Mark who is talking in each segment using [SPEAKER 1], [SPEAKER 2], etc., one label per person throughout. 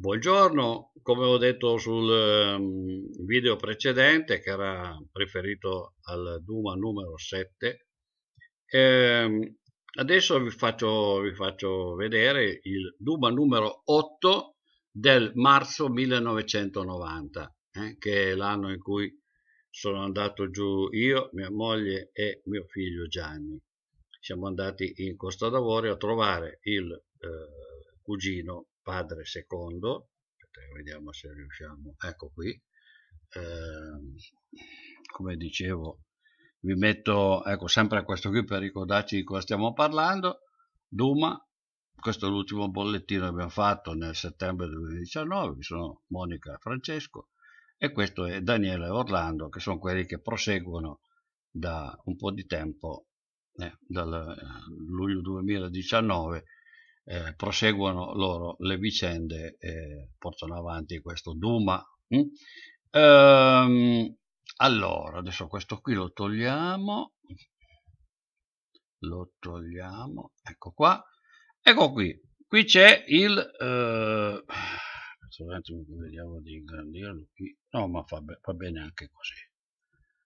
[SPEAKER 1] Buongiorno, come ho detto sul ehm, video precedente che era preferito al Duma numero 7, ehm, adesso vi faccio, vi faccio vedere il Duma numero 8 del marzo 1990, eh, che è l'anno in cui sono andato giù io, mia moglie e mio figlio Gianni. Siamo andati in Costa d'Avorio a trovare il eh, cugino padre secondo, vediamo se riusciamo, ecco qui, eh, come dicevo vi metto ecco, sempre questo qui per ricordarci di cosa stiamo parlando, Duma, questo è l'ultimo bollettino che abbiamo fatto nel settembre 2019, vi sono Monica e Francesco e questo è Daniele e Orlando che sono quelli che proseguono da un po' di tempo, eh, dal eh, luglio 2019 eh, proseguono loro le vicende e portano avanti questo Duma. Mm? Ehm, allora, adesso questo qui lo togliamo, lo togliamo, ecco qua, ecco qui, qui c'è il... Eh, vediamo di ingrandirlo qui, no ma fa, fa, bene anche così,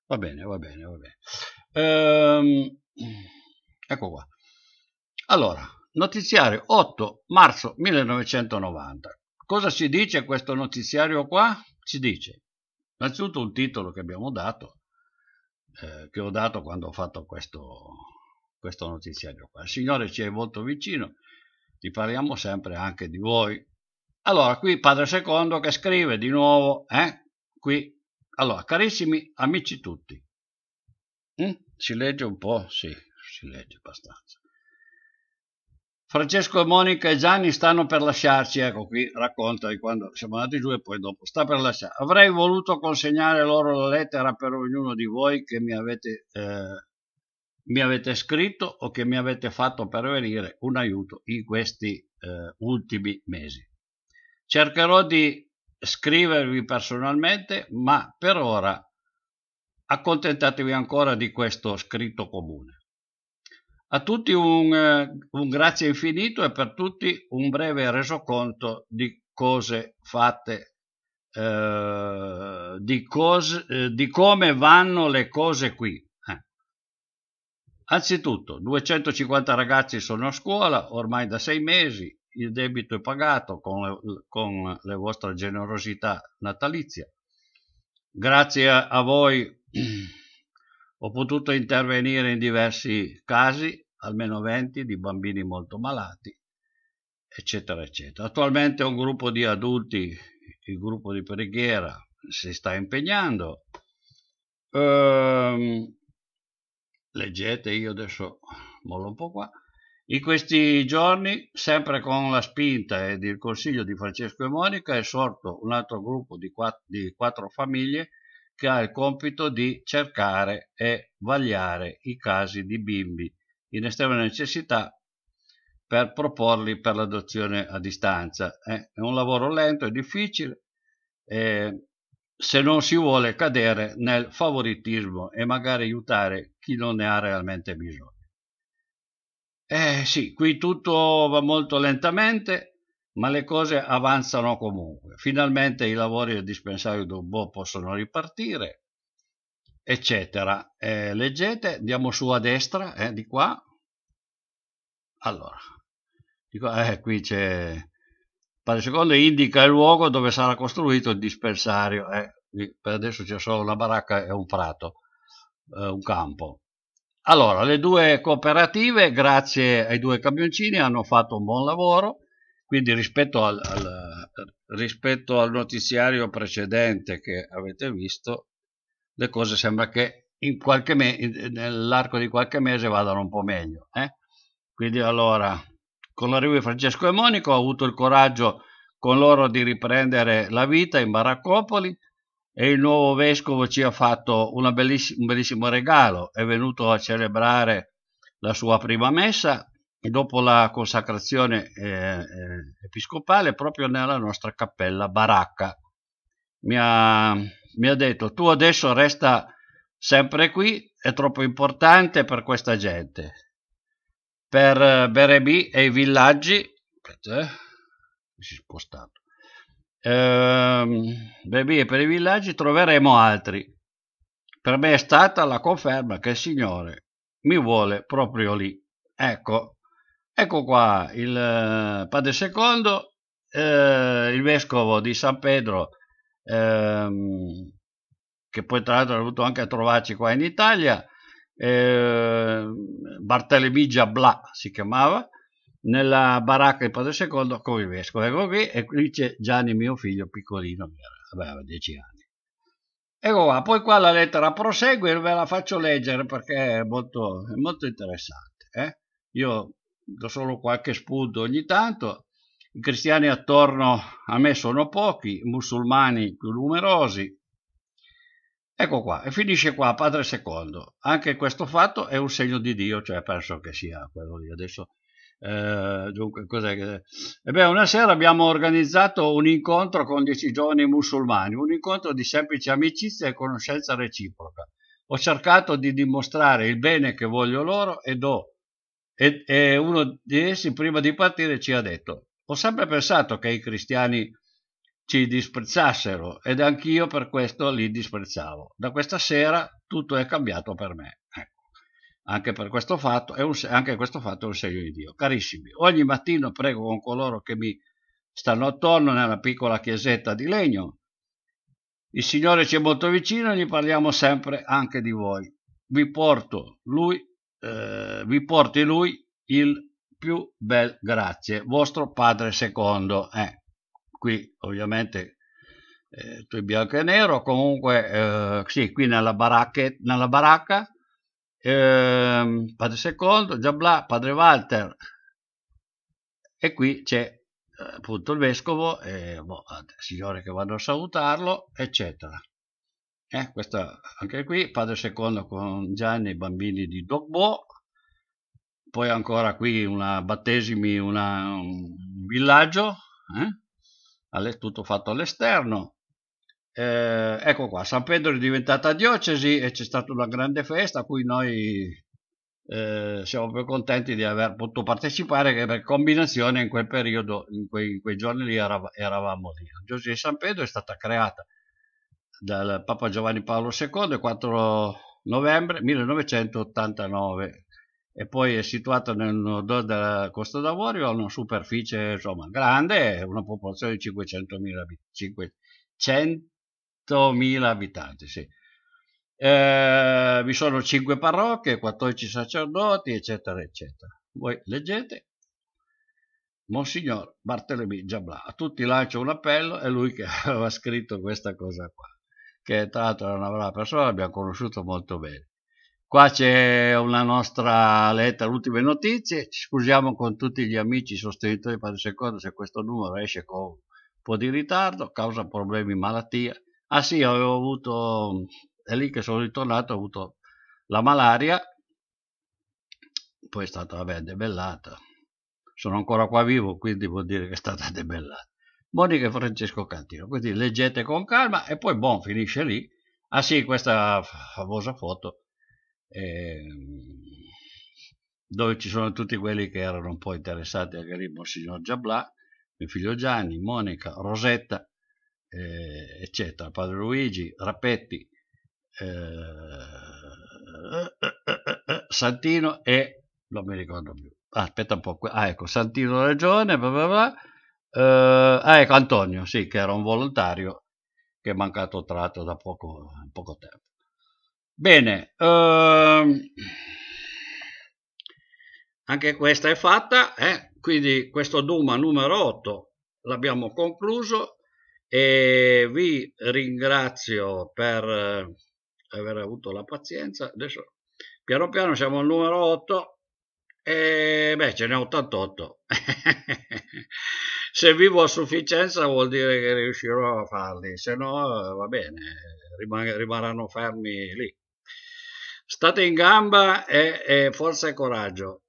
[SPEAKER 1] va bene, va bene, va bene. Ehm, ecco qua. Allora, Notiziario 8 marzo 1990. Cosa ci dice questo notiziario qua? Ci dice innanzitutto un titolo che abbiamo dato, eh, che ho dato quando ho fatto questo, questo notiziario qua. Il Signore ci è molto vicino, ti parliamo sempre anche di voi. Allora, qui Padre Secondo che scrive di nuovo, eh? Qui, allora, carissimi amici tutti, mm? si legge un po'? Sì, si legge abbastanza. Francesco e Monica e Gianni stanno per lasciarci, ecco qui racconta di quando siamo andati giù e poi dopo sta per lasciarci. Avrei voluto consegnare loro la lettera per ognuno di voi che mi avete, eh, mi avete scritto o che mi avete fatto pervenire un aiuto in questi eh, ultimi mesi. Cercherò di scrivervi personalmente, ma per ora accontentatevi ancora di questo scritto comune. A tutti un, eh, un grazie infinito e per tutti un breve resoconto di cose fatte, eh, di, cose, eh, di, come vanno le cose qui. Eh. Anzitutto, 250 ragazzi sono a scuola ormai da sei mesi, il debito è pagato con le, con le vostre generosità natalizia. Grazie a voi ho potuto intervenire in diversi casi almeno 20 di bambini molto malati, eccetera, eccetera. Attualmente un gruppo di adulti, il gruppo di preghiera, si sta impegnando. Ehm, leggete, io adesso mollo un po' qua. In questi giorni, sempre con la spinta ed eh, il consiglio di Francesco e Monica, è sorto un altro gruppo di quattro, di quattro famiglie che ha il compito di cercare e vagliare i casi di bimbi in estrema necessità per proporli per l'adozione a distanza. Eh? È un lavoro lento e difficile eh, se non si vuole cadere nel favoritismo e magari aiutare chi non ne ha realmente bisogno. Eh sì, qui tutto va molto lentamente, ma le cose avanzano comunque. Finalmente i lavori del dispensario Dubò possono ripartire eccetera. Eh, leggete, andiamo su a destra, eh, di qua. Allora, di qua, eh, qui c'è... Pare secondo indica il luogo dove sarà costruito il dispensario. Eh, per adesso c'è solo una baracca e un prato, eh, un campo. Allora, le due cooperative, grazie ai due camioncini, hanno fatto un buon lavoro quindi rispetto al, al, rispetto al, notiziario precedente che avete visto le cose sembra che in qualche me- nell'arco di qualche mese vadano un po' meglio. Eh? Quindi allora, con l'arrivo di Francesco e Monico ho avuto il coraggio con loro di riprendere la vita in Baraccopoli e il nuovo vescovo ci ha fatto belliss- un bellissimo regalo, è venuto a celebrare la sua prima messa e dopo la consacrazione eh, eh episcopale proprio nella nostra cappella baracca. Mi ha mi ha detto tu adesso resta sempre qui, è troppo importante per questa gente. Per eh, Berebi e i villaggi, aspetta, eh, si è spostato. Ehm, Berebi e per i villaggi troveremo altri. Per me è stata la conferma che il Signore mi vuole proprio lì. Ecco, ecco qua il eh, padre secondo, eh, il vescovo di San Pedro ehm, che poi tra l'altro è venuto anche a trovarci qua in Italia, eh, Bartolomì Giablà si chiamava, nella baracca di Padre II con il vescovo. Ecco qui, e qui c'è Gianni, mio figlio piccolino, aveva 10 anni. Ecco qua, poi qua la lettera prosegue, ve la faccio leggere perché è molto, è molto interessante. Eh? Io do solo qualche spunto ogni tanto. I cristiani attorno a me sono pochi, i musulmani più numerosi. Ecco qua, e finisce qua Padre Secondo. Anche questo fatto è un segno di Dio, cioè penso che sia quello lì. Adesso eh, dunque, cos'è che... E beh, una sera abbiamo organizzato un incontro con dieci giovani musulmani, un incontro di semplice amicizia e conoscenza reciproca. Ho cercato di dimostrare il bene che voglio loro ed ho, e, e uno di essi prima di partire ci ha detto ho sempre pensato che i cristiani ci disprezzassero ed anch'io per questo li disprezzavo. Da questa sera tutto è cambiato per me. Ecco. Anche, per questo fatto, un, anche questo fatto è un segno di Dio. Carissimi, ogni mattino prego con coloro che mi stanno attorno nella piccola chiesetta di legno. Il Signore ci è molto vicino e gli parliamo sempre anche di voi. Vi porto, lui, eh, vi porti Lui il più bel grazie, vostro padre secondo. Eh, qui ovviamente eh, tu bianco e nero, comunque eh, sì, qui nella, baracche, nella baracca, eh, padre secondo, Giabla, padre Walter, e qui c'è eh, appunto il vescovo, e, boh, signore che vanno a salutarlo, eccetera. Eh, questa, anche qui, padre secondo con Gianni, bambini di Dogbo, poi ancora qui una battesimi, una, un villaggio, eh? tutto fatto all'esterno. Eh, ecco qua, San Pedro è diventata diocesi e c'è stata una grande festa a cui noi eh, siamo più contenti di aver potuto partecipare che per combinazione in quel periodo, in quei, in quei giorni lì erav eravamo lì. La diocesi di San Pedro è stata creata dal Papa Giovanni Paolo II il 4 novembre 1989 e poi è situato nel nord della Costa d'Avorio, ha una superficie insomma, grande, una popolazione di 500.000 abitanti. 500.000 abitanti sì. eh, vi sono 5 parrocchie, 14 sacerdoti, eccetera, eccetera. Voi leggete. Monsignor Bartolomé Giablà, a tutti lancio un appello, è lui che aveva scritto questa cosa qua, che tra l'altro era una brava persona, l'abbiamo conosciuto molto bene. Qua c'è una nostra lettera, ultime notizie, ci scusiamo con tutti gli amici sostenitori di Padre Secondo se questo numero esce con un po' di ritardo, causa problemi, malattia. Ah sì, avevo avuto, è lì che sono ritornato, ho avuto la malaria, poi è stata, vabbè, debellata. Sono ancora qua vivo, quindi vuol dire che è stata debellata. Monica e Francesco Cantino, quindi leggete con calma e poi, boh, finisce lì. Ah sì, questa famosa foto ehm, dove ci sono tutti quelli che erano un po' interessati al garismo, signor Giablà, mio figlio Gianni, Monica, Rosetta, eh, eccetera, padre Luigi, Rappetti, eh, Santino e non mi ricordo più. aspetta un po', ah, ecco, Santino Regione, bla bla bla. Eh, ah, ecco, Antonio, sì, che era un volontario che è mancato tratto da poco, poco tempo. Bene, ehm, anche questa è fatta, eh? quindi questo Duma numero 8 l'abbiamo concluso e vi ringrazio per eh, aver avuto la pazienza. Adesso piano piano siamo al numero 8 e beh ce n'è 88. se vivo a sufficienza vuol dire che riuscirò a farli, se no eh, va bene, rimarranno fermi lì. State in gamba e, e forza e coraggio.